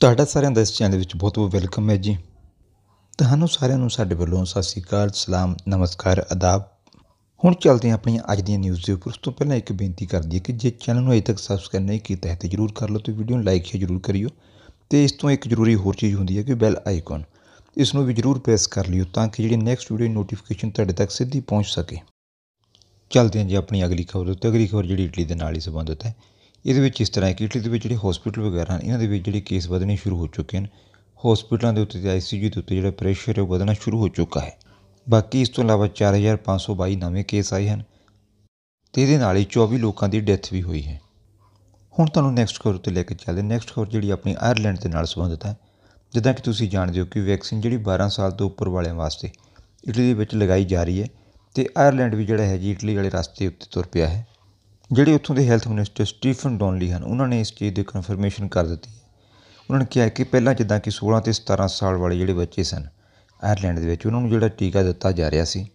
ਤੁਹਾਡਾ ਸਾਰਿਆਂ ਦਾ ਇਸ ਚੈਨਲ ਵਿੱਚ ਬਹੁਤ ਬਹੁਤ ਵੈਲਕਮ ਹੈ ਜੀ ਤੁਹਾਨੂੰ ਸਾਰਿਆਂ ਨੂੰ ਸਾਡੇ ਵੱਲੋਂ ਸਤਿ ਸ੍ਰੀ ਅਕਾਲ ਸਲਾਮ ਨਮਸਕਾਰ ਅਦਾਬ ਹੁਣ ਚੱਲਦੇ ਹਾਂ ਆਪਣੀਆਂ ਅੱਜ ਦੀਆਂ ਨਿਊਜ਼ ਦੇ ਉੱਪਰ ਉਸ ਤੋਂ ਪਹਿਲਾਂ ਇੱਕ ਬੇਨਤੀ ਕਰਦੀ ਹੈ ਕਿ ਜੇ ਚੈਨਲ ਨੂੰ ਅਜੇ ਤੱਕ ਸਬਸਕ੍ਰਾਈਬ ਨਹੀਂ ਕੀਤਾ ਹੈ ਤਾਂ ਜਰੂਰ ਕਰ ਲਓ ਤੇ ਵੀਡੀਓ ਨੂੰ ਲਾਈਕ ਸ਼ੇਅਰ ਜਰੂਰ ਕਰਿਓ ਤੇ ਇਸ ਤੋਂ ਇੱਕ ਜ਼ਰੂਰੀ ਹੋਰ ਚੀਜ਼ ਹੁੰਦੀ ਹੈ ਕਿ ਬੈਲ ਆਈਕਨ ਇਸ ਨੂੰ ਵੀ ਜਰੂਰ ਪ੍ਰੈਸ ਕਰ ਲਿਓ ਤਾਂ ਕਿ ਜਿਹੜੀ ਨੈਕਸਟ ਵੀਡੀਓ ਨੋਟੀਫਿਕੇਸ਼ਨ ਤੁਹਾਡੇ ਤੱਕ ਸਿੱਧੀ ਪਹੁੰਚ ਸਕੇ ਚੱਲਦੇ ਹਾਂ ਜੀ ਆਪਣੀ ਅਗਲੀ ਖਬਰ ਉੱਤੇ ਅਗਲੀ ਖਬਰ ਜਿਹੜੀ ਇਟਲੀ ਦੇ ਨਾਲ ਹੀ ਸੰਬੰਧਿਤ ਹੈ ਇਹਦੇ ਵਿੱਚ ਇਸ ਤਰ੍ਹਾਂ ਹੈ ਕਿ ਇਟਲੀ ਦੇ ਵਿੱਚ ਜਿਹੜੇ ਹਸਪੀਟਲ ਵਗੈਰਾ ਹਨ ਇਹਨਾਂ ਦੇ ਵਿੱਚ ਜਿਹੜੇ ਕੇਸ ਵਧਣੇ ਸ਼ੁਰੂ ਹੋ ਚੁੱਕੇ ਹਨ ਹਸਪੀਟਲਾਂ ਦੇ ਉੱਤੇ ਤੇ ਆਈਸੀਯੂ ਦੇ ਉੱਤੇ ਜਿਹੜਾ ਪ੍ਰੈਸ਼ਰ ਹੈ ਉਹ ਵਧਣਾ ਸ਼ੁਰੂ ਹੋ ਚੁੱਕਾ ਹੈ ਬਾਕੀ ਇਸ ਤੋਂ ਇਲਾਵਾ 4522 ਨਵੇਂ ਕੇਸ ਆਏ ਹਨ ਤੇ ਇਹਦੇ ਨਾਲ ਹੀ 24 ਲੋਕਾਂ ਦੀ ਡੈਥ ਵੀ ਹੋਈ ਹੈ ਹੁਣ ਤੁਹਾਨੂੰ ਨੈਕਸਟ ਖਬਰ ਤੇ ਲੈ ਕੇ ਚੱਲਦੇ ਨੈਕਸਟ ਖਬਰ ਜਿਹੜੀ ਆਪਣੀ ਆਇਰਲੈਂਡ ਦੇ ਨਾਲ ਸੰਬੰਧਿਤ ਹੈ ਜਿੱਦਾਂ ਕਿ ਤੁਸੀਂ ਜਾਣਦੇ ਹੋ ਕਿ ਵੈਕਸੀਨ ਜਿਹੜੀ 12 ਸਾਲ ਤੋਂ ਉੱਪਰ ਵਾਲਿਆਂ ਵਾਸਤੇ ਇਟਲੀ ਦੇ ਵਿੱਚ ਲਗਾਈ ਜਾ ਰਹੀ ਹੈ ਤੇ ਆਇਰਲੈਂਡ ਵੀ ਜਿਹੜਾ ਹੈ ਜੀ ਇਟਲੀ ਵਾਲੇ ਰਸਤੇ ਉੱਤੇ ਤੁਰ ਪਿਆ ਹੈ ਜਿਹੜੇ ਉੱਥੋਂ ਦੇ ਹੈਲਥ ਮਿਨਿਸਟਰ ਸਟੀਫਨ ਡੌਨਲੀ ਹਨ ਉਹਨਾਂ ਨੇ ਇਸ ਚੀਜ਼ ਦੀ ਕਨਫਰਮੇਸ਼ਨ ਕਰ ਦਿੱਤੀ ਹੈ ਉਹਨਾਂ ਨੇ ਕਿਹਾ ਕਿ ਪਹਿਲਾਂ ਜਿੱਦਾਂ ਕਿ 16 ਤੇ 17 ਸਾਲ ਵਾਲੇ ਜਿਹੜੇ ਬੱਚੇ ਸਨ ਆਇਰਲੈਂਡ ਦੇ ਵਿੱਚ ਉਹਨਾਂ ਨੂੰ ਜਿਹੜਾ ਟੀਕਾ ਦਿੱਤਾ ਜਾ ਰਿਹਾ ਸੀ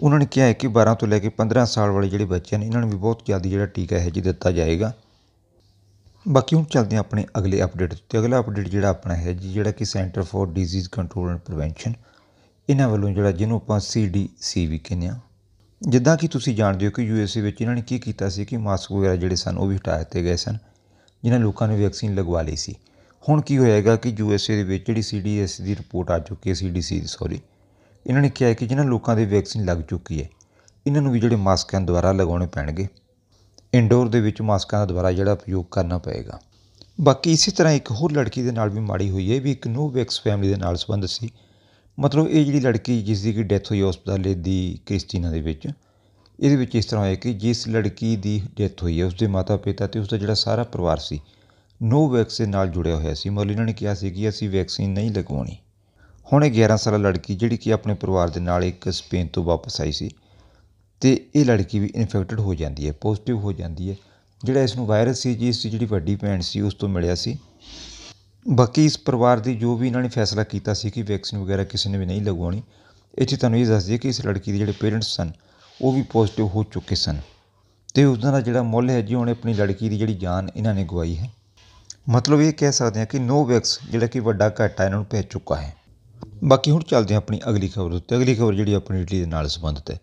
ਉਹਨਾਂ ਨੇ ਕਿਹਾ ਹੈ ਕਿ 12 ਤੋਂ ਲੈ ਕੇ 15 ਸਾਲ ਵਾਲੇ ਜਿਹੜੇ ਬੱਚੇ ਨੇ ਇਹਨਾਂ ਨੂੰ ਵੀ ਬਹੁਤ ਜਲਦੀ ਜਿਹੜਾ ਟੀਕਾ ਹੈ ਜੀ ਦਿੱਤਾ ਜਾਏਗਾ ਬਾਕੀ ਹੁਣ ਚੱਲਦੇ ਹਾਂ ਆਪਣੇ ਅਗਲੇ ਅਪਡੇਟ ਤੇ ਅਗਲਾ ਅਪਡੇਟ ਜਿਹੜਾ ਆਪਣਾ ਹੈ ਜੀ ਜਿਹੜਾ ਕਿ centre for disease control and prevention ਇਹਨਾਂ ਵੱਲੋਂ ਜਿਹੜਾ ਜਿਹਨੂੰ ਆਪਾਂ ਸੀਡੀਸੀ ਵੀ ਕਹਿੰਦੇ ਆ ਜਿੱਦਾਂ ਕਿ ਤੁਸੀਂ ਜਾਣਦੇ ਹੋ ਕਿ ਯੂਐਸਏ ਵਿੱਚ ਇਹਨਾਂ ਨੇ ਕੀ ਕੀਤਾ ਸੀ ਕਿ ਮਾਸਕ ਵਗੈਰਾ ਜਿਹੜੇ ਸਨ ਉਹ ਵੀ ਹਟਾ ਦਿੱਤੇ ਗਏ ਸਨ ਜਿਨ੍ਹਾਂ ਲੋਕਾਂ ਨੇ ਵੈਕਸੀਨ ਲਗਵਾ ਲਈ ਸੀ ਹੁਣ ਕੀ ਹੋਏਗਾ ਕਿ ਯੂਐਸਏ ਦੇ ਵਿੱਚ ਜਿਹੜੀ ਸੀਡੀਐਸ ਦੀ ਰਿਪੋਰਟ ਆ ਚੁੱਕੀ ਹੈ ਸੀਡੀਸੀ ਸੌਰੀ ਇਹਨਾਂ ਨੇ ਕਿਹਾ ਕਿ ਜਿਨ੍ਹਾਂ ਲੋਕਾਂ ਦੇ ਵੈਕਸੀਨ ਲੱਗ ਚੁੱਕੀ ਹੈ ਇਹਨਾਂ ਨੂੰ ਵੀ ਜਿਹੜੇ ਮਾਸਕਾਂ ਦੁਆਰਾ ਲਗਾਉਣੇ ਪੈਣਗੇ ਇਨਡੋਰ ਦੇ ਵਿੱਚ ਮਾਸਕਾਂ ਦਾ ਦੁਬਾਰਾ ਜਿਹੜਾ ਉਪਯੋਗ ਕਰਨਾ ਪਏਗਾ ਬਾਕੀ ਇਸੇ ਤਰ੍ਹਾਂ ਇੱਕ ਹੋਰ ਲੜਕੀ ਦੇ ਨਾਲ ਵੀ ਮਾੜੀ ਹੋਈ ਹੈ ਵੀ ਇੱਕ ਨੋ ਵੈਕਸ ਫੈਮਿਲੀ ਦੇ ਨਾਲ ਸੰਬੰਧ ਸੀ ਮਤਲਬ ਇਹ ਜਿਹੜੀ ਲੜਕੀ ਜਿਸ ਦੀ ਕਿ ਡੈਥ ਹੋਈ ਹਸਪਤਾਲ ਦੀ ਕ੍ਰਿਸਟੀਨਾ ਦੇ ਵਿੱਚ ਇਹਦੇ ਵਿੱਚ ਇਸ ਤਰ੍ਹਾਂ ਹੋਇਆ ਕਿ ਜਿਸ ਲੜਕੀ ਦੀ ਡੈਥ ਹੋਈ ਹੈ ਉਸਦੇ ਮਾਤਾ ਪਿਤਾ ਉਸ ਉਸਦਾ ਜਿਹੜਾ ਸਾਰਾ ਪਰਿਵਾਰ ਸੀ ਨੋ ਵੈਕਸੀਨ ਨਾਲ ਜੁੜਿਆ ਹੋਇਆ ਸੀ ਮੌਲੀ ਇਹਨਾਂ ਨੇ ਕਿਹਾ ਸੀ ਕਿ ਅਸੀਂ ਵੈਕਸੀਨ ਨਹੀਂ ਲਗਵਾਉਣੀ ਹੁਣ ਇਹ 11 ਸਾਲਾ ਲੜਕੀ ਜਿਹੜੀ ਕਿ ਆਪਣੇ ਪਰਿਵਾਰ ਦੇ ਨਾਲ ਇੱਕ ਸਪੇਨ ਤੋਂ ਵਾਪਸ ਆਈ ਸੀ ਤੇ ਇਹ ਲੜਕੀ ਵੀ ਇਨਫੈਕਟਡ ਹੋ ਜਾਂਦੀ ਹੈ ਪੋਜ਼ਿਟਿਵ ਹੋ ਜਾਂਦੀ ਹੈ ਜਿਹੜਾ ਇਸ ਨੂੰ ਵਾਇਰਸ ਸੀ ਜਿਸ ਦੀ ਜਿਹੜੀ ਵੱਡੀ ਭੈਣ ਸੀ ਉਸ ਤੋਂ ਮਿਲਿਆ ਸੀ ਬਾਕੀ ਇਸ ਪਰਿਵਾਰ ਦੀ ਜੋ ਵੀ ਇਹਨਾਂ ਨੇ ਫੈਸਲਾ ਕੀਤਾ ਸੀ ਕਿ ਵੈਕਸੀਨ ਵਗੈਰਾ ਕਿਸੇ ਨੇ ਵੀ ਨਹੀਂ ਲਗਵਾਉਣੀ ਇੱਥੇ ਤੁਹਾਨੂੰ ਇਹ ਦੱਸ ਦਈਏ ਕਿ ਇਸ ਲੜਕੀ ਦੇ ਜਿਹੜੇ ਪੇਰੈਂਟਸ ਸਨ ਉਹ ਵੀ ਪੋਜ਼ਿਟਿਵ ਹੋ ਚੁੱਕੇ ਸਨ ਤੇ ਉਸ ਦਾ ਜਿਹੜਾ ਮੁੱਲ ਹੈ ਜੀ ਉਹਨੇ ਆਪਣੀ ਲੜਕੀ ਦੀ ਜਿਹੜੀ ਜਾਨ ਇਹਨਾਂ ਨੇ ਗਵਾਈ ਹੈ ਮਤਲਬ ਇਹ ਕਹਿ ਸਕਦੇ ਹਾਂ ਕਿ ਨੋ ਵੈਕਸ ਜਿਹੜਾ ਕਿ ਵੱਡਾ ਘਾਟਾ ਇਹਨਾਂ ਨੂੰ ਪੈ ਚੁੱਕਾ ਹੈ ਬਾਕੀ ਹੁਣ ਚੱਲਦੇ ਹਾਂ ਆਪਣੀ ਅਗਲੀ ਖਬਰ ਉੱਤੇ ਅਗਲੀ ਖਬਰ ਜਿਹੜੀ ਆਪਣੀ ਇਟਲੀ ਦੇ ਨਾਲ ਸੰਬੰਧਿਤ ਹੈ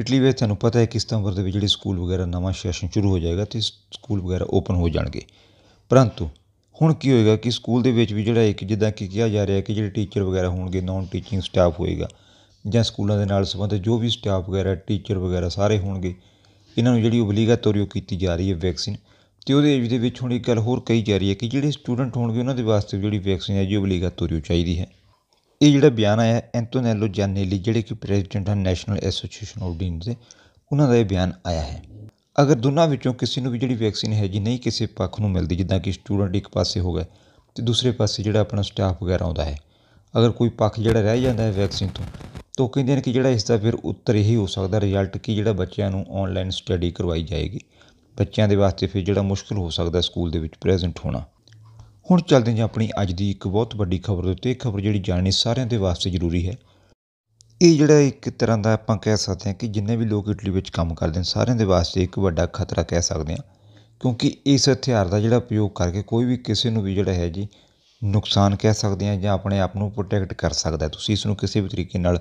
ਇਟਲੀ ਵਿੱਚ ਤੁਹਾਨੂੰ ਪਤਾ ਹੈ ਕਿ ਸਤੰਬਰ ਦੇ ਵਿੱਚ ਜਿਹੜੇ ਸਕੂਲ ਵਗੈਰਾ ਨਵਾਂ ਸੈਸ਼ਨ ਸ਼ੁਰੂ ਹੋ ਜਾਏਗਾ ਤੇ ਸਕੂਲ ਵਗੈਰਾ ਓਪਨ ਹੋ ਜਾਣਗੇ ਪਰੰਤੂ ਹੁਣ ਕੀ ਹੋਏਗਾ ਕਿ ਸਕੂਲ ਦੇ ਵਿੱਚ ਵੀ ਜਿਹੜਾ ਇੱਕ ਜਿੱਦਾਂ ਕਿ ਕਿਹਾ ਜਾ ਰਿਹਾ ਕਿ ਜਿਹੜੇ ਟੀਚਰ ਵਗੈਰਾ ਹੋਣਗੇ ਨੌਨ ਟੀਚਿੰਗ ਸਟਾਫ ਹੋਏਗਾ ਜਾਂ ਸਕੂਲਾਂ ਦੇ ਨਾਲ ਸੰਬੰਧਿਤ ਜੋ ਵੀ ਸਟਾਫ ਵਗੈਰਾ ਟੀਚਰ ਵਗੈਰਾ ਸਾਰੇ ਹੋਣਗੇ ਇਹਨਾਂ ਨੂੰ ਜਿਹੜੀ ਓਬਲੀਗਾਟੋਰੀ ਕੀਤੀ ਜਾ ਰਹੀ ਹੈ ਵੈਕਸੀਨ ਤੇ ਉਹਦੇ ਦੇ ਵਿੱਚ ਹੁਣ ਇੱਕ ਗੱਲ ਹੋਰ ਕਹੀ ਜਾ ਰਹੀ ਹੈ ਕਿ ਜਿਹੜੇ ਸਟੂਡੈਂਟ ਹੋਣਗੇ ਉਹਨਾਂ ਦੇ ਵਾਸਤੇ ਜਿਹੜੀ ਵੈਕਸੀਨ ਹੈ ਜੀ ਓਬਲੀਗਾਟੋਰੀ ਚਾਹੀਦੀ ਹੈ ਇਹ ਜਿਹੜਾ ਬਿਆਨ ਆਇਆ ਐਂਟੋਨੈਲੋ ਜਾਨੇਲੀ ਜਿਹੜੇ ਕਿ ਪ੍ਰੈਜ਼ੀਡੈਂਟ ਹਨ ਨੈਸ਼ਨਲ ਐਸੋਸੀਏਸ਼ਨ ਆਫ ਡੀਨਸ ਦੇ ਉਹਨਾਂ ਦਾ ਇਹ ਬਿਆਨ ਆਇਆ ਹੈ ਅਗਰ ਦੋਨਾਂ ਵਿੱਚੋਂ ਕਿਸੇ ਨੂੰ ਵੀ ਜਿਹੜੀ ਵੈਕਸੀਨ ਹੈ ਜੀ ਨਹੀਂ ਕਿਸੇ ਪੱਖ ਨੂੰ ਮਿਲਦੀ ਜਿੱਦਾਂ ਕਿ ਸਟੂਡੈਂਟ ਇੱਕ ਪਾਸੇ ਹੋ ਗਏ ਤੇ ਦੂਸਰੇ ਪਾਸੇ ਜਿਹੜਾ ਆਪਣਾ ਸਟਾਫ ਵਗੈਰਾ ਆਉਂਦਾ ਹੈ ਅਗਰ ਕੋਈ ਪੱਖ ਜਿਹੜਾ ਰਹਿ ਜਾਂਦਾ ਹੈ ਵੈਕਸੀਨ ਤੋਂ ਤਾਂ ਕਹਿੰਦੇ ਨੇ ਕਿ ਜਿਹੜਾ ਇਸ ਦਾ ਫਿਰ ਉੱਤਰ ਹੀ ਹੋ ਸਕਦਾ ਰਿਜ਼ਲਟ ਕਿ ਜਿਹੜਾ ਬੱਚਿਆਂ ਨੂੰ ਆਨਲਾਈਨ ਸਟੱਡੀ ਕਰਵਾਈ ਜਾਏਗੀ ਬੱਚਿਆਂ ਦੇ ਵਾਸਤੇ ਫਿਰ ਜਿਹੜਾ ਮੁਸ਼ਕਲ ਹੋ ਸਕਦਾ ਸਕੂਲ ਦੇ ਵਿੱਚ ਪ੍ਰੈਜ਼ੈਂਟ ਹੋਣਾ ਹੁਣ ਚੱਲਦੇ ਹਾਂ ਆਪਣੀ ਅੱਜ ਦੀ ਇੱਕ ਬਹੁਤ ਵੱਡੀ ਖਬਰ ਦੇ ਉੱਤੇ ਇਹ ਖਬਰ ਜਿਹੜੀ ਜਾਣਨੀ ਸਾਰਿਆਂ ਦੇ ਵਾਸਤੇ ਜ਼ਰੂਰੀ ਹੈ ਇਹ ਜਿਹੜਾ ਇੱਕ ਤਰ੍ਹਾਂ ਦਾ ਆਪਾਂ ਕਹਿ ਸਕਦੇ ਹਾਂ ਕਿ ਜਿੰਨੇ ਵੀ ਲੋਕ ਇਟਲੀ ਵਿੱਚ ਕੰਮ ਕਰਦੇ ਨੇ ਸਾਰਿਆਂ ਦੇ ਵਾਸਤੇ ਇੱਕ ਵੱਡਾ ਖਤਰਾ ਕਹਿ ਸਕਦੇ ਹਾਂ ਕਿਉਂਕਿ ਇਸ ਹਥਿਆਰ ਦਾ ਜਿਹੜਾ ਉਪਯੋਗ ਕਰਕੇ ਕੋਈ ਵੀ ਕਿਸੇ ਨੂੰ ਵੀ ਜਿਹੜਾ ਹੈ ਜੀ ਨੁਕਸਾਨ ਕਹਿ ਸਕਦੇ ਹਾਂ ਜਾਂ ਆਪਣੇ ਆਪ ਨੂੰ ਪ੍ਰੋਟੈਕਟ ਕਰ ਸਕਦਾ ਤੁਸੀਂ ਇਸ ਨੂੰ ਕਿਸੇ ਵੀ ਤਰੀਕੇ ਨਾਲ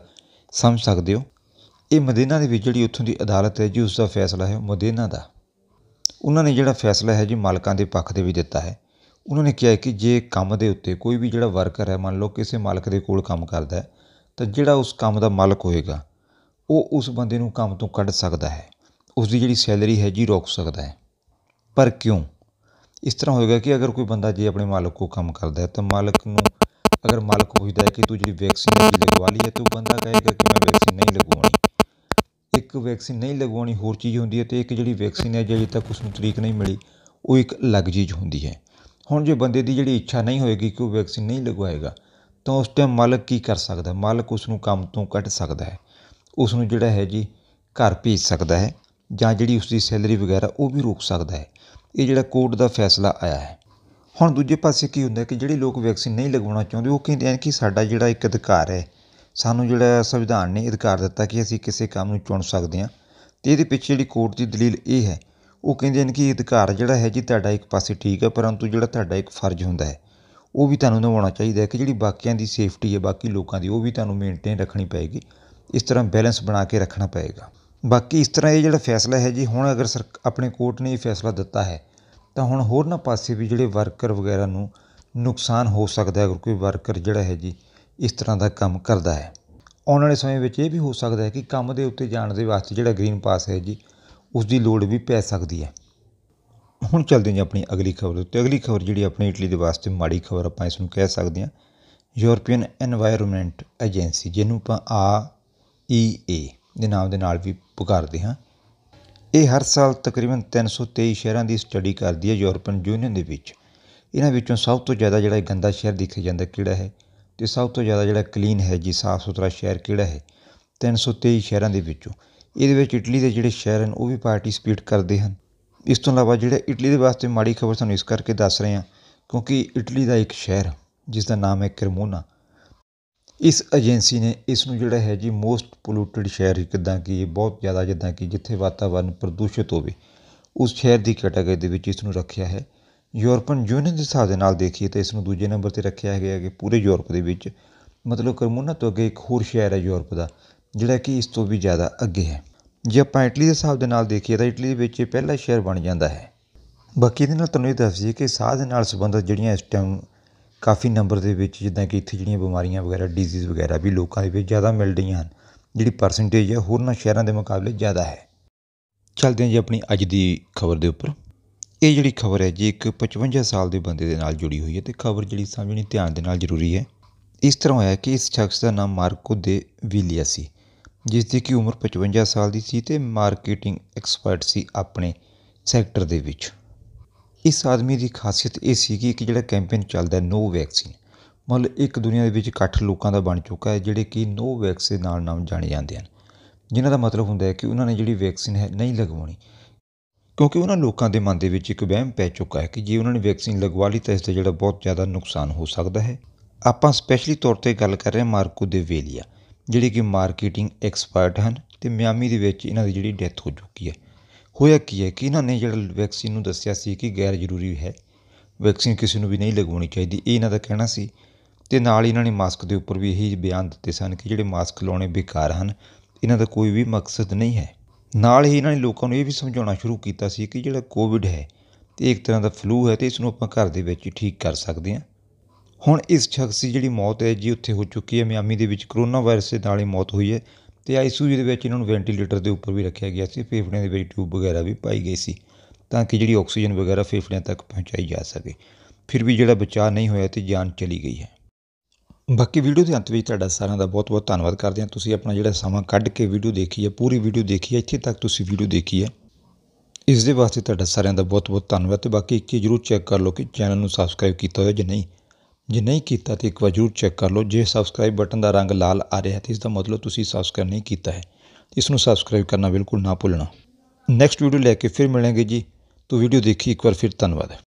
ਸਮਝ ਸਕਦੇ ਹੋ ਇਹ ਮਦੀਨਾ ਦੇ ਵਿੱਚ ਜਿਹੜੀ ਉੱਥੋਂ ਦੀ ਅਦਾਲਤ ਹੈ ਜੀ ਉਸ ਦਾ ਫੈਸਲਾ ਹੈ ਮਦੀਨਾ ਦਾ ਉਹਨਾਂ ਨੇ ਜਿਹੜਾ ਫੈਸਲਾ ਹੈ ਜੀ ਮਾਲਕਾਂ ਦੇ ਪੱਖ ਦੇ ਵੀ ਦਿੱਤਾ ਹੈ ਉਹਨਾਂ ਨੇ ਕਿਹਾ ਕਿ ਜੇ ਕੰਮ ਦੇ ਉੱਤੇ ਕੋਈ ਵੀ ਜਿਹੜਾ ਵਰਕਰ ਹੈ ਮੰਨ ਲਓ ਕਿਸੇ ਮਾਲਕ ਦੇ ਕੋਲ ਕੰਮ ਕਰਦਾ ਹੈ ਤਾਂ ਜਿਹੜਾ ਉਸ ਕੰਮ ਦਾ ਮਾਲਕ ਹੋਏਗਾ ਉਹ ਉਸ ਬੰਦੇ ਨੂੰ ਕੰਮ ਤੋਂ ਕੱਢ ਸਕਦਾ ਹੈ ਉਸ ਦੀ ਜਿਹੜੀ ਸੈਲਰੀ ਹੈ ਜੀ ਰੋਕ ਸਕਦਾ ਹੈ ਪਰ ਕਿਉਂ ਇਸ ਤਰ੍ਹਾਂ ਹੋਏਗਾ ਕਿ ਅਗਰ ਕੋਈ ਬੰਦਾ ਜੇ ਆਪਣੇ ਮਾਲਕ ਕੋ ਕੰਮ ਕਰਦਾ ਹੈ ਤਾਂ ਮਾਲਕ ਨੂੰ ਅਗਰ ਮਾਲਕ ਪੁੱਛਦਾ ਹੈ ਕਿ ਤੂੰ ਜਿਹੜੀ ਵੈਕਸੀਨ ਲਗਵਾ ਲਈ ਹੈ ਤੂੰ ਬੰਦਾ ਕਹੇਗਾ ਕਿ ਮੈਂ ਵੈਕਸੀਨ ਨਹੀਂ ਲਗਵਾਉਣੀ ਇੱਕ ਵੈਕਸੀਨ ਨਹੀਂ ਲਗਵਾਉਣੀ ਹੋਰ ਚੀਜ਼ ਹੁੰਦੀ ਹੈ ਤੇ ਇੱਕ ਜਿਹੜੀ ਵੈਕਸੀਨ ਹੈ ਜਿਹੜੀ ਤੱਕ ਉਸ ਨੂੰ ਤਰੀਕ ਨਹੀਂ ਮਿਲੀ ਉਹ ਇੱਕ ਅਲੱਗ ਚੀਜ਼ ਹੁੰਦੀ ਹੈ ਹੁਣ ਜੇ ਬੰਦੇ ਦੀ ਜਿਹੜੀ ਇੱਛਾ ਨਹੀਂ ਹੋਏਗੀ ਕਿ ਉਹ ਵੈਕਸੀਨ ਨਹੀਂ ਲਗਵਾਏਗਾ ਤਾਂ ਉਸ ਟਾਈਮ ਮਾਲਕ ਕੀ ਕਰ ਸਕਦਾ ਮਾਲਕ ਉਸ ਨੂੰ ਕੰਮ ਤੋਂ ਕੱਢ ਸਕਦਾ ਹੈ ਉਸ ਨੂੰ ਜਿਹੜਾ ਹੈ ਜੀ ਘਰ ਭੇਜ ਸਕਦਾ ਹੈ ਜਾਂ ਜਿਹੜੀ ਉਸ ਦੀ ਸੈਲਰੀ ਵਗੈਰਾ ਉਹ ਵੀ ਰੋਕ ਸਕਦਾ ਹੈ ਇਹ ਜਿਹੜਾ ਕੋਰਟ ਦਾ ਫੈਸਲਾ ਆਇਆ ਹੈ ਹੁਣ ਦੂਜੇ ਪਾਸੇ ਕੀ ਹੁੰਦਾ ਕਿ ਜਿਹੜੇ ਲੋਕ ਵੈਕਸੀਨ ਨਹੀਂ ਲਗਵਾਉਣਾ ਚਾਹੁੰਦੇ ਉਹ ਕਹਿੰਦੇ ਹਨ ਕਿ ਸਾਡਾ ਜਿਹੜਾ ਇੱਕ ਅਧਿਕਾਰ ਹੈ ਸਾਨੂੰ ਜਿਹੜਾ ਸੰਵਿਧਾਨ ਨੇ ਅਧਿਕਾਰ ਦਿੱਤਾ ਕਿ ਅਸੀਂ ਕਿਸੇ ਕੰਮ ਨੂੰ ਚੁਣ ਸਕਦੇ ਹਾਂ ਤੇ ਇਹਦੇ ਪਿੱਛੇ ਜਿਹੜੀ ਕੋਰਟ ਦੀ ਦਲੀਲ ਇਹ ਹੈ ਉਹ ਕਹਿੰਦੇ ਹਨ ਕਿ ਇਹ ਅਧਿਕਾਰ ਜਿਹੜਾ ਹੈ ਜੀ ਤੁਹਾਡਾ ਇੱਕ ਪਾਸੇ ਠੀਕ ਹੈ ਪਰੰਤੂ ਜਿਹੜਾ ਤੁਹਾਡਾ ਇੱਕ ਫਰਜ਼ ਹੁੰਦਾ ਹੈ ਉਹ ਵੀ ਤੁਹਾਨੂੰ ਨਿਭਾਉਣਾ ਚਾਹੀਦਾ ਕਿ ਜਿਹੜੀ ਬਾਕੀਆਂ ਦੀ ਸੇਫਟੀ ਹੈ ਬਾਕੀ ਲੋਕਾਂ ਦੀ ਉਹ ਵੀ ਤੁਹਾਨੂੰ ਮੇਨਟੇਨ ਰੱਖਣੀ ਪਏਗੀ ਇਸ ਤਰ੍ਹਾਂ ਬੈਲੈਂਸ ਬਣਾ ਕੇ ਰੱਖਣਾ ਪਏਗਾ ਬਾਕੀ ਇਸ ਤਰ੍ਹਾਂ ਇਹ ਜਿਹੜਾ ਫੈਸਲਾ ਹੈ ਜੀ ਹੁਣ ਅਗਰ ਆਪਣੇ ਕੋਰਟ ਨੇ ਇਹ ਫੈਸਲਾ ਦਿੱਤਾ ਹੈ ਤਾਂ ਹੁਣ ਹੋਰ ਨਾ ਪਾਸੇ ਵੀ ਜਿਹੜੇ ਵਰਕਰ ਵਗੈਰਾ ਨੂੰ ਨੁਕਸਾਨ ਹੋ ਸਕਦਾ ਹੈ ਅਗਰ ਕੋਈ ਵਰਕਰ ਜਿਹੜਾ ਹੈ ਜੀ ਇਸ ਤਰ੍ਹਾਂ ਦਾ ਕੰਮ ਕਰਦਾ ਹੈ ਆਉਣ ਵਾਲੇ ਸਮੇਂ ਵਿੱਚ ਇਹ ਵੀ ਹੋ ਸਕਦਾ ਹੈ ਕਿ ਕੰਮ ਦੇ ਉੱਤੇ ਜਾਣ ਦੇ ਵਾਸਤੇ ਜਿਹੜਾ ਗ੍ਰੀਨ ਪਾਸ ਹੈ ਜੀ ਉਸ ਦੀ ਲੋੜ ਵੀ ਪੈ ਸਕਦੀ ਹੈ ਹੁਣ ਚੱਲਦੇ ਹਾਂ ਆਪਣੀ ਅਗਲੀ ਖਬਰ ਤੇ ਅਗਲੀ ਖਬਰ ਜਿਹੜੀ ਆਪਣੀ ਇਟਲੀ ਦੇ ਵਾਸਤੇ ਮਾੜੀ ਖਬਰ ਆਪਾਂ ਇਸ ਨੂੰ ਕਹਿ ਸਕਦੇ ਹਾਂ ਯੂਰਪੀਅਨ এনवायरमेंट ਏਜੰਸੀ ਜਿਹਨੂੰ ਆਪਾਂ ਆ ਈ ਏ ਦੇ ਨਾਮ ਦੇ ਨਾਲ ਵੀ ਪੁਕਾਰਦੇ ਹਾਂ ਇਹ ਹਰ ਸਾਲ ਤਕਰੀਬਨ 323 ਸ਼ਹਿਰਾਂ ਦੀ ਸਟੱਡੀ ਕਰਦੀ ਹੈ ਯੂਰਪੀਅਨ ਯੂਨੀਅਨ ਦੇ ਵਿੱਚ ਇਹਨਾਂ ਵਿੱਚੋਂ ਸਭ ਤੋਂ ਜ਼ਿਆਦਾ ਜਿਹੜਾ ਗੰਦਾ ਸ਼ਹਿਰ ਦੇਖਿਆ ਜਾਂਦਾ ਕਿਹੜਾ ਹੈ ਤੇ ਸਭ ਤੋਂ ਜ਼ਿਆਦਾ ਜਿਹੜਾ ਕਲੀਨ ਹੈ ਜੀ ਸਾਫ਼ ਸੁਥਰਾ ਸ਼ਹਿਰ ਕਿਹੜਾ ਹੈ 323 ਸ਼ਹਿਰਾਂ ਦੇ ਵਿੱਚੋਂ ਇਹਦੇ ਵਿੱਚ ਇਟਲੀ ਦੇ ਜਿਹੜੇ ਸ਼ਹਿਰ ਹਨ ਉਹ ਵੀ ਪਾਰਟਿਸਪੇਟ ਕਰਦੇ ਹਨ ਇਸ ਤੋਂ ਇਲਾਵਾ ਜਿਹੜਾ ਇਟਲੀ ਦੇ ਵਾਸਤੇ ਮਾੜੀ ਖਬਰ ਤੁਹਾਨੂੰ ਇਸ ਕਰਕੇ ਦੱਸ ਰਹੇ ਹਾਂ ਕਿਉਂਕਿ ਇਟਲੀ ਦਾ ਇੱਕ ਸ਼ਹਿਰ ਜਿਸ ਦਾ ਨਾਮ ਹੈ ਕਰਮੋਨਾ ਇਸ ਏਜੰਸੀ ਨੇ ਇਸ ਨੂੰ ਜਿਹੜਾ ਹੈ ਜੀ ਮੋਸਟ ਪੋਲੂਟਡ ਸ਼ਹਿਰ ਕਿਦਾਂ ਕਿ ਬਹੁਤ ਜ਼ਿਆਦਾ ਜਿੱਦਾਂ ਕਿ ਜਿੱਥੇ ਵਾਤਾਵਰਨ ਪ੍ਰਦੂਸ਼ਿਤ ਹੋਵੇ ਉਸ ਸ਼ਹਿਰ ਦੀ ਕੈਟਾਗਰੀ ਦੇ ਵਿੱਚ ਇਸ ਨੂੰ ਰੱਖਿਆ ਹੈ ਯੂਰਪਨ ਯੂਨੀਅਨ ਦੇ ਹਿਸਾਬ ਦੇ ਨਾਲ ਦੇਖੀਏ ਤਾਂ ਇਸ ਨੂੰ ਦੂਜੇ ਨੰਬਰ ਤੇ ਰੱਖਿਆ ਗਿਆ ਕਿ ਪੂਰੇ ਯੂਰਪ ਦੇ ਵਿੱਚ ਮਤਲਬ ਕਰਮੋਨਾ ਤੋਂ ਅੱਗੇ ਇੱਕ ਹੋਰ ਸ਼ਹਿਰ ਹੈ ਯੂਰਪ ਦਾ ਜਿਹੜਾ ਕਿ ਇਸ ਤੋਂ ਵੀ ਜ਼ਿਆਦਾ ਅੱਗੇ ਹੈ ਜੇ ਆਪਾਂ ਇਟਲੀ ਦੇ ਹਿਸਾਬ ਦੇ ਨਾਲ ਦੇਖੀਏ ਤਾਂ ਇਟਲੀ ਵਿੱਚ ਇਹ ਪਹਿਲਾ ਸ਼ਹਿਰ ਬਣ ਜਾਂਦਾ ਹੈ ਬਾਕੀ ਦੇ ਨਾਲ ਤੁਹਾਨੂੰ ਇਹ ਦੱਸ ਦਈਏ ਕਿ ਸਾਹ ਦੇ ਨਾਲ ਸੰਬੰਧਿਤ ਜਿਹੜੀਆਂ ਇਸ ਟਾਈਮ ਕਾਫੀ ਨੰਬਰ ਦੇ ਵਿੱਚ ਜਿੱਦਾਂ ਕਿ ਇੱਥੇ ਜਿਹੜੀਆਂ ਬਿਮਾਰੀਆਂ ਵਗੈਰਾ ਡਿਜ਼ੀਜ਼ ਵਗੈਰਾ ਵੀ ਲੋਕਾਂ ਦੇ ਵਿੱਚ ਜ਼ਿਆਦਾ ਮਿਲ ਰਹੀਆਂ ਹਨ ਜਿਹੜੀ ਪਰਸੈਂਟੇਜ ਹੈ ਹੋਰਨਾਂ ਸ਼ਹਿਰਾਂ ਦੇ ਮੁਕਾਬਲੇ ਜ਼ਿਆਦਾ ਹੈ ਚਲਦੇ ਹਾਂ ਜੀ ਆਪਣੀ ਅੱਜ ਦੀ ਖਬਰ ਦੇ ਉੱਪਰ ਇਹ ਜਿਹੜੀ ਖਬਰ ਹੈ ਜੀ ਇੱਕ 55 ਸਾਲ ਦੇ ਬੰਦੇ ਦੇ ਨਾਲ ਜੁੜੀ ਹੋਈ ਹੈ ਤੇ ਖਬਰ ਜਿਹੜੀ ਸਮਝਣੀ ਧਿਆਨ ਦੇ ਨਾਲ ਜ਼ਰੂਰੀ ਹੈ ਇਸ ਤਰ੍ਹਾਂ ਹੋਇਆ ਕਿ ਇਸ ਸ਼ਖਸ ਦਾ ਨਾਮ ਮਾਰਕੋ ਦੇ ਵਿਲੀਆ ਸੀ ਜਿਸ ਦੀ ਕਿ ਉਮਰ 55 ਸਾਲ ਦੀ ਸੀ ਤੇ ਮਾਰਕੀਟਿੰਗ ਐਕਸਪਰਟ ਸੀ ਆਪਣੇ ਸੈਕਟਰ ਦੇ ਵਿੱਚ ਇਸ ਆਦਮੀ ਦੀ ਖਾਸੀਅਤ ਇਹ ਸੀ ਕਿ ਇੱਕ ਜਿਹੜਾ ਕੈਂਪੇਨ ਚੱਲਦਾ ਨੋ ਵੈਕਸੀਨ ਮਤਲਬ ਇੱਕ ਦੁਨੀਆ ਦੇ ਵਿੱਚ ਇਕੱਠ ਲੋਕਾਂ ਦਾ ਬਣ ਚੁੱਕਾ ਹੈ ਜਿਹੜੇ ਕਿ ਨੋ ਵੈਕਸ ਨਾਲ ਨਾਮ ਜਾਣੇ ਜਾਂਦੇ ਹਨ ਜਿਨ੍ਹਾਂ ਦਾ ਮਤਲਬ ਹੁੰਦਾ ਹੈ ਕਿ ਉਹਨਾਂ ਨੇ ਜਿਹੜੀ ਵੈਕਸੀਨ ਹੈ ਨਹੀਂ ਲਗਵਾਉਣੀ ਕਿਉਂਕਿ ਉਹਨਾਂ ਲੋਕਾਂ ਦੇ ਮਨ ਦੇ ਵਿੱਚ ਇੱਕ ਵਹਿਮ ਪੈ ਚੁੱਕਾ ਹੈ ਕਿ ਜੇ ਉਹਨਾਂ ਨੇ ਵੈਕਸੀਨ ਲਗਵਾ ਲਈ ਤਾਂ ਇਸ ਦਾ ਜਿਹੜਾ ਬਹੁਤ ਜ਼ਿਆਦਾ ਨੁਕਸਾਨ ਹੋ ਸਕਦਾ ਹੈ ਆਪਾਂ ਸਪੈਸ਼ਲੀ ਤੌਰ ਤੇ ਗੱਲ ਕਰ ਰਹੇ ਹਾਂ ਮਾਰਕੋ ਦੇ ਵੇਲੀਆ ਜਿਹੜੇ ਕਿ ਮਾਰਕੀਟਿੰਗ ਐਕਸਪਰਟ ਹਨ ਤੇ ਮਿਆਮੀ ਦੇ ਵਿੱਚ ਇਹਨਾਂ ਦੀ ਜਿਹੜੀ ਡੈਥ ਹੋ ਚੁੱਕੀ ਹੈ ਹੋਇਆ ਕੀ ਹੈ ਕਿ ਇਹਨਾਂ ਨੇ ਜਿਹੜਾ ਵੈਕਸੀਨ ਨੂੰ ਦੱਸਿਆ ਸੀ ਕਿ ਗੈਰ ਜ਼ਰੂਰੀ ਹੈ ਵੈਕਸੀਨ ਕਿਸੇ ਨੂੰ ਵੀ ਨਹੀਂ ਲਗਵਾਉਣੀ ਚਾਹੀਦੀ ਇਹ ਇਹਨਾਂ ਦਾ ਕਹਿਣਾ ਸੀ ਤੇ ਨਾਲ ਇਹਨਾਂ ਨੇ ਮਾਸਕ ਦੇ ਉੱਪਰ ਵੀ ਇਹੀ ਬਿਆਨ ਦਿੱਤੇ ਸਨ ਕਿ ਜਿਹੜੇ ਮਾਸਕ ਲਾਉਣੇ ਬੇਕਾਰ ਹਨ ਇਹਨਾਂ ਦਾ ਕੋਈ ਵੀ ਮਕਸਦ ਨਹੀਂ ਹੈ ਨਾਲ ਹੀ ਇਹਨਾਂ ਨੇ ਲੋਕਾਂ ਨੂੰ ਇਹ ਵੀ ਸਮਝਾਉਣਾ ਸ਼ੁਰੂ ਕੀਤਾ ਸੀ ਕਿ ਜਿਹੜਾ ਕੋਵਿਡ ਹੈ ਤੇ ਇੱਕ ਤਰ੍ਹਾਂ ਦਾ ਫਲੂ ਹੈ ਤੇ ਇਸ ਨੂੰ ਆਪਾਂ ਘਰ ਦੇ ਵਿੱਚ ਠੀਕ ਕਰ ਸਕਦੇ ਹਾਂ ਹੁਣ ਇਸ ਸ਼ਖਸ ਦੀ ਜਿਹੜੀ ਮੌਤ ਹੈ ਜੀ ਉੱਥੇ ਹੋ ਚੁੱਕੀ ਹੈ ਮਿਆਮੀ ਦੇ ਵਿੱਚ ਕਰੋਨਾ ਵਾਇਰਸ ਦੇ ਨਾਲ ਹੀ ਮੌਤ ਹੋਈ ਹੈ ਤੇ ਆਈਸੀਯੂ ਦੇ ਵਿੱਚ ਇਹਨਾਂ ਨੂੰ ਵੈਂਟੀਲੇਟਰ ਦੇ ਉੱਪਰ ਵੀ ਰੱਖਿਆ ਗਿਆ ਸੀ ਫੇਫੜਿਆਂ ਦੇ ਵਿੱਚ ਟਿਊਬ ਵਗੈਰਾ ਵੀ ਪਾਈ ਗਈ ਸੀ ਤਾਂ ਕਿ ਜਿਹੜੀ ਆਕਸੀਜਨ ਵਗੈਰਾ ਫੇਫੜਿਆਂ ਤੱਕ ਪਹੁੰਚਾਈ ਜਾ ਸਕੇ ਫਿਰ ਵੀ ਜਿਹੜਾ ਬਚਾਅ ਨਹੀਂ ਹੋਇਆ ਤੇ ਜਾਨ ਚਲੀ ਗਈ ਹੈ ਬਾਕੀ ਵੀਡੀਓ ਦੇ ਅੰਤ ਵਿੱਚ ਤੁਹਾਡਾ ਸਾਰਿਆਂ ਦਾ ਬਹੁਤ-ਬਹੁਤ ਧੰਨਵਾਦ ਕਰਦੇ ਹਾਂ ਤੁਸੀਂ ਆਪਣਾ ਜਿਹੜਾ ਸਮਾਂ ਕੱਢ ਕੇ ਵੀਡੀਓ ਦੇਖੀ ਹੈ ਪੂਰੀ ਵੀਡੀਓ ਦੇਖੀ ਹੈ ਇੱਥੇ ਤੱਕ ਤੁਸੀਂ ਵੀਡੀਓ ਦੇਖੀ ਹੈ ਇਸ ਦੇ ਵਾਸਤੇ ਤੁਹਾਡਾ ਸਾਰਿਆਂ ਦਾ ਬਹੁਤ-ਬਹੁਤ ਧੰਨਵਾਦ ਤੇ ਬਾਕੀ ਇੱਕ ਜ਼ਰੂਰ ਚੈੱਕ ਕਰ ਲਓ ਕਿ ਚੈਨਲ ਨੂੰ ਸਬਸਕ੍ਰਾਈਬ ਕੀਤਾ ਹੋਇਆ ਜਾਂ ਨਹੀਂ ਜੇ ਨਹੀਂ ਕੀਤਾ ਤੇ ਇੱਕ ਵਾਰ ਜ਼ਰੂਰ ਚੈੱਕ ਕਰ ਲਓ ਜੇ ਸਬਸਕ੍ਰਾਈਬ ਬਟਨ ਦਾ ਰੰਗ ਲਾਲ ਆ ਰਿਹਾ ਤੇ ਇਸ ਦਾ ਮਤਲਬ ਤੁਸੀਂ ਸਬਸਕ੍ਰਾਈਬ ਨਹੀਂ ਕੀਤਾ ਹੈ ਇਸ ਨੂੰ ਸਬਸਕ੍ਰਾਈਬ ਕਰਨਾ ਬਿਲਕੁਲ ਨਾ ਭੁੱਲਣਾ ਨੈਕਸਟ ਵੀਡੀਓ ਲੈ ਕੇ ਫਿਰ ਮਿਲਾਂਗੇ ਜੀ ਤੋ ਵੀਡੀਓ ਦੇਖੀ ਇੱਕ ਵਾਰ ਫਿਰ ਧੰਨਵਾਦ